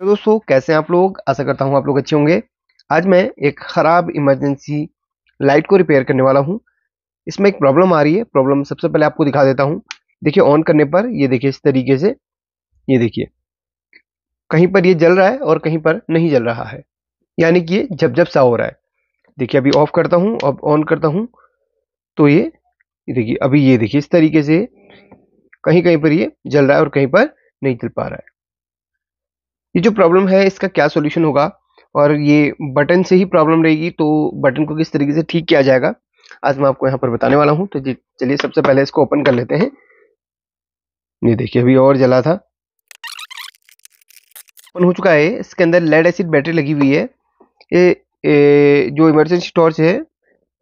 तो दोस्तों कैसे आप लोग आशा करता हूँ आप लोग अच्छे होंगे आज मैं एक ख़राब इमरजेंसी लाइट को रिपेयर करने वाला हूं इसमें एक प्रॉब्लम आ रही है प्रॉब्लम सबसे पहले आपको दिखा देता हूं देखिए ऑन करने पर ये देखिए इस तरीके से ये देखिए कहीं पर ये जल रहा है और कहीं पर नहीं जल रहा है यानी कि ये जब जब सा हो रहा है देखिए अभी ऑफ करता हूँ अब ऑन करता हूँ तो ये देखिए अभी ये देखिए इस तरीके से कहीं कहीं पर ये जल रहा है और कहीं पर नहीं जल पा रहा है ये जो प्रॉब्लम है इसका क्या सोल्यूशन होगा और ये बटन से ही प्रॉब्लम रहेगी तो बटन को किस तरीके से ठीक किया जाएगा आज मैं आपको यहाँ पर बताने वाला हूँ तो चलिए सबसे पहले इसको ओपन कर लेते हैं ये देखिए अभी और जला था ओपन हो चुका है इसके अंदर लेड एसिड बैटरी लगी हुई है ये, जो इमरजेंसी टॉर्च है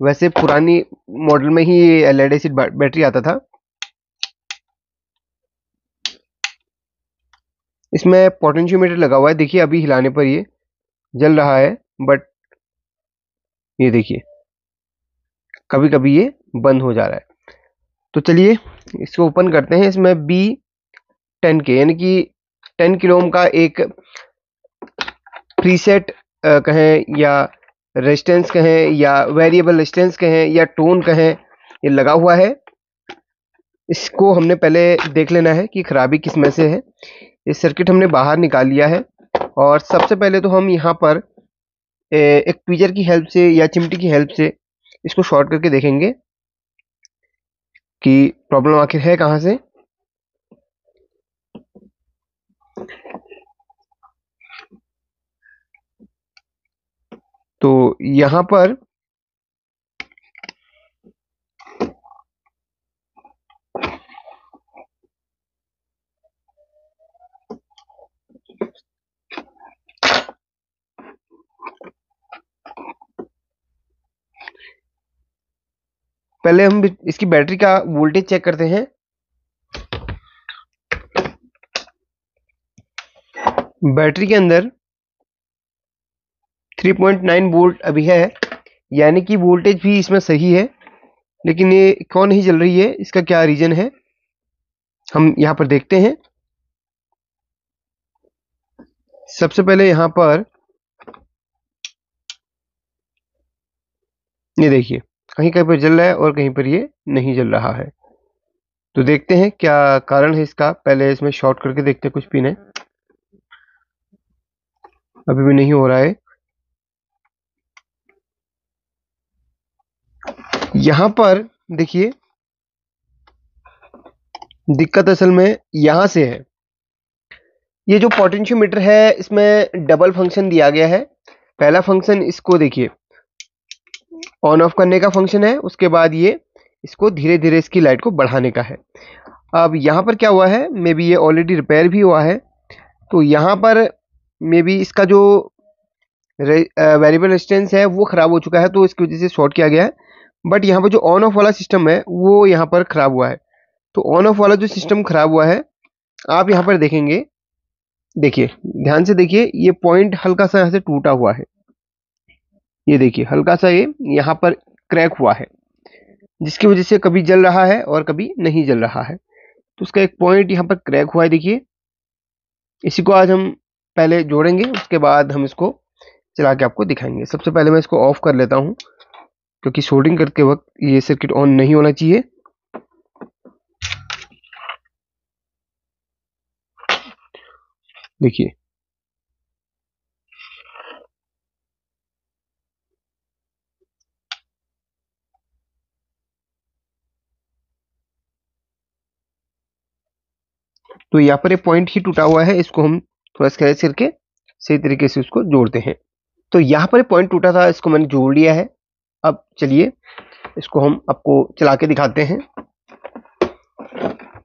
वैसे पुरानी मॉडल में ही ये लेड एसिड बैटरी आता था इसमें पोटेंशियोमीटर लगा हुआ है देखिए अभी हिलाने पर ये जल रहा है बट ये देखिए कभी कभी ये बंद हो जा रहा है तो चलिए इसको ओपन करते हैं इसमें बी टेन के यानी कि टेन किलोम का एक प्रीसेट कहें या रेजिस्टेंस कहें या वेरिएबल रेजिस्टेंस कहें या टोन कहें ये लगा हुआ है इसको हमने पहले देख लेना है कि खराबी किस में से है ये सर्किट हमने बाहर निकाल लिया है और सबसे पहले तो हम यहाँ पर एक ट्वीजर की हेल्प से या चिमटी की हेल्प से इसको शॉर्ट करके देखेंगे कि प्रॉब्लम आखिर है कहाँ से तो यहाँ पर पहले हम इसकी बैटरी का वोल्टेज चेक करते हैं बैटरी के अंदर 3.9 वोल्ट अभी है यानी कि वोल्टेज भी इसमें सही है लेकिन ये क्यों नहीं चल रही है इसका क्या रीज़न है हम यहां पर देखते हैं सबसे पहले यहां पर ये देखिए कहीं कहीं पर जल रहा है और कहीं पर ये नहीं जल रहा है तो देखते हैं क्या कारण है इसका पहले इसमें शॉर्ट करके देखते हैं कुछ पीने अभी भी नहीं हो रहा है यहां पर देखिए दिक्कत असल में यहां से है ये जो पोटेंशियोमीटर है इसमें डबल फंक्शन दिया गया है पहला फंक्शन इसको देखिए ऑन ऑफ करने का फंक्शन है उसके बाद ये इसको धीरे धीरे इसकी लाइट को बढ़ाने का है अब यहाँ पर क्या हुआ है मे बी ये ऑलरेडी रिपेयर भी हुआ है तो यहाँ पर मे बी इसका जो वेरिएबल रेजिस्टेंस uh, है वो ख़राब हो चुका है तो इसकी वजह से शॉर्ट किया गया है बट यहाँ पर जो ऑन ऑफ वाला सिस्टम है वो यहाँ पर ख़राब हुआ है तो ऑन ऑफ वाला जो सिस्टम ख़राब हुआ है आप यहाँ पर देखेंगे देखिए ध्यान से देखिए ये पॉइंट हल्का सा यहाँ से टूटा हुआ है ये देखिए हल्का सा ये यहाँ पर क्रैक हुआ है जिसकी वजह से कभी जल रहा है और कभी नहीं जल रहा है तो उसका एक पॉइंट यहाँ पर क्रैक हुआ है देखिए इसी को आज हम पहले जोड़ेंगे उसके बाद हम इसको चला के आपको दिखाएंगे सबसे पहले मैं इसको ऑफ कर लेता हूँ क्योंकि सोल्डरिंग करते वक्त ये सर्किट ऑन नहीं होना चाहिए देखिए तो यहाँ पर ये पॉइंट ही टूटा हुआ है इसको हम थोड़ा स्क्रैच करके सही तरीके से उसको जोड़ते हैं तो यहाँ पर पॉइंट टूटा था इसको मैंने जोड़ लिया है अब चलिए इसको हम आपको चला के दिखाते हैं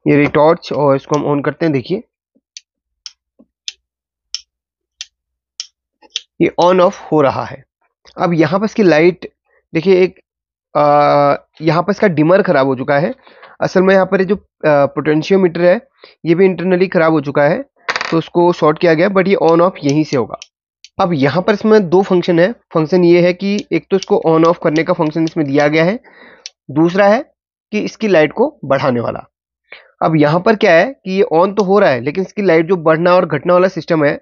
ये टॉर्च और इसको हम ऑन करते हैं देखिए ये ऑन ऑफ हो रहा है अब यहाँ पर इसकी लाइट देखिए एक यहाँ पर इसका डिमर खराब हो चुका है असल में यहाँ पर जो पोटेंशियोमीटर है ये भी इंटरनली खराब हो चुका है तो उसको शॉर्ट किया गया बट ये ऑन ऑफ यहीं से होगा अब यहाँ पर इसमें दो फंक्शन है फंक्शन ये है कि एक तो इसको ऑन ऑफ करने का फंक्शन इसमें दिया गया है दूसरा है कि इसकी लाइट को बढ़ाने वाला अब यहाँ पर क्या है कि ये ऑन तो हो रहा है लेकिन इसकी लाइट जो बढ़ना और घटना वाला सिस्टम है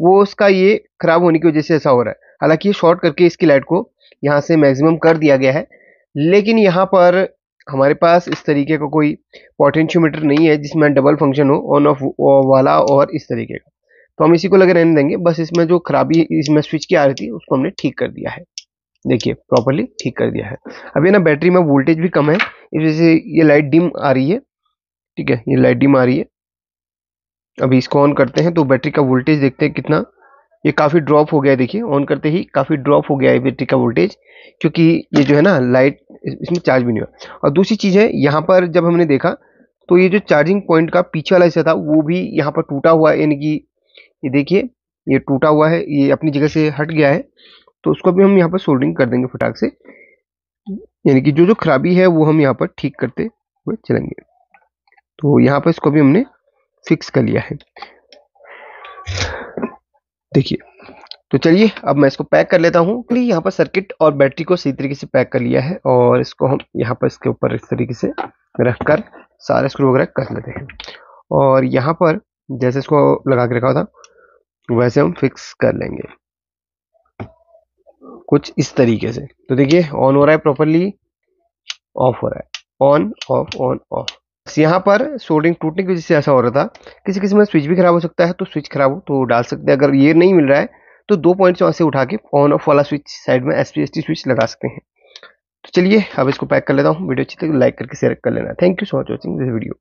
वो उसका ये खराब होने की वजह से ऐसा हो रहा है हालांकि ये शॉर्ट करके इसकी लाइट को यहाँ से मैक्सिमम कर दिया गया है लेकिन यहाँ पर हमारे पास इस तरीके का को कोई पोटेंशियोमीटर नहीं है जिसमें डबल फंक्शन हो ऑन ऑफ वाला और इस तरीके का तो हम इसी को लगे रहने देंगे बस इसमें जो खराबी इसमें स्विच की आ रही थी उसको हमने ठीक कर दिया है देखिए प्रॉपरली ठीक कर दिया है अभी ना बैटरी में वोल्टेज भी कम है इस वजह से ये लाइट डिम आ रही है ठीक है ये लाइट डिम आ रही है अभी इसको ऑन करते हैं तो बैटरी का वोल्टेज देखते हैं कितना ये काफ़ी ड्रॉप हो गया है देखिए ऑन करते ही काफ़ी ड्रॉप हो गया है बैटरी का वोल्टेज क्योंकि ये जो है ना लाइट इसमें चार्ज भी नहीं हुआ और दूसरी चीज़ है यहाँ पर जब हमने देखा तो ये जो चार्जिंग पॉइंट का पीछे वाला हिस्सा था वो भी यहाँ पर टूटा हुआ है यानी कि ये देखिए ये टूटा हुआ है ये अपनी जगह से हट गया है तो उसको भी हम यहाँ पर सोल्डिंग कर देंगे फटाक से यानी कि जो जो खराबी है वो हम यहाँ पर ठीक करते हुए चलेंगे तो यहाँ पर इसको भी हमने फिक्स कर लिया है देखिए तो चलिए अब मैं इसको पैक कर लेता हूँ क्योंकि यहाँ पर सर्किट और बैटरी को सही तरीके से पैक कर लिया है और इसको हम यहाँ पर इसके ऊपर इस तरीके से रख कर सारे स्क्रू वगैरह कर लेते हैं और यहाँ पर जैसे इसको लगा के रखा था वैसे हम फिक्स कर लेंगे कुछ इस तरीके से तो देखिए ऑन हो रहा है प्रॉपरली ऑफ हो रहा है ऑन ऑफ ऑन ऑफ यहाँ पर सोल्डिंग टूटने की वजह से ऐसा हो रहा था किसी किसी में स्विच भी खराब हो सकता है तो स्विच खराब हो तो डाल सकते हैं अगर ये नहीं मिल रहा है तो दो पॉइंट्स वहाँ से उठा के ऑन ऑफ वाला स्विच साइड में S P S T switch लगा सकते हैं तो चलिए अब इसको पैक कर लेता हूँ वीडियो अच्छी तक तो लाइक करके शेयर कर लेना thank you so much watching this video